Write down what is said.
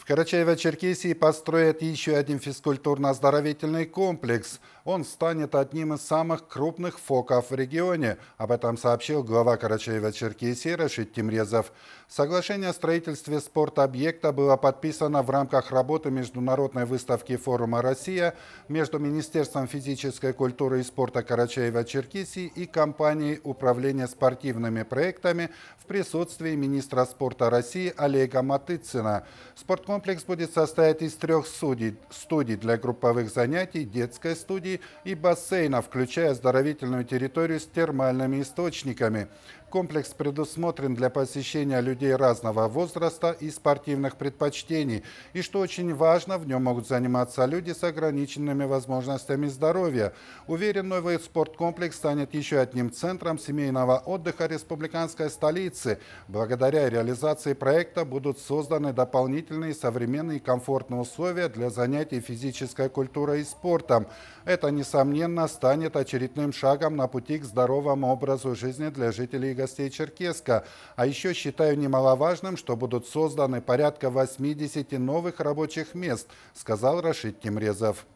В Карачаево-Черкесии построят еще один физкультурно-оздоровительный комплекс. Он станет одним из самых крупных ФОКов в регионе. Об этом сообщил глава Карачаева-Черкесии Рашид Тимрезов. Соглашение о строительстве спортобъекта было подписано в рамках работы международной выставки форума «Россия» между Министерством физической культуры и спорта Карачаева-Черкесии и компанией управления спортивными проектами в присутствии министра спорта России Олега Матыцина. Спорт комплекс будет состоять из трех студий, студий для групповых занятий, детской студии и бассейна, включая оздоровительную территорию с термальными источниками. Комплекс предусмотрен для посещения людей разного возраста и спортивных предпочтений. И что очень важно, в нем могут заниматься люди с ограниченными возможностями здоровья. Уверен, новый спорткомплекс станет еще одним центром семейного отдыха республиканской столицы. Благодаря реализации проекта будут созданы дополнительные современные комфортные условия для занятий физической культурой и спортом. Это, несомненно, станет очередным шагом на пути к здоровому образу жизни для жителей и гостей Черкеска. А еще считаю немаловажным, что будут созданы порядка 80 новых рабочих мест, сказал Рашид Тимрезов.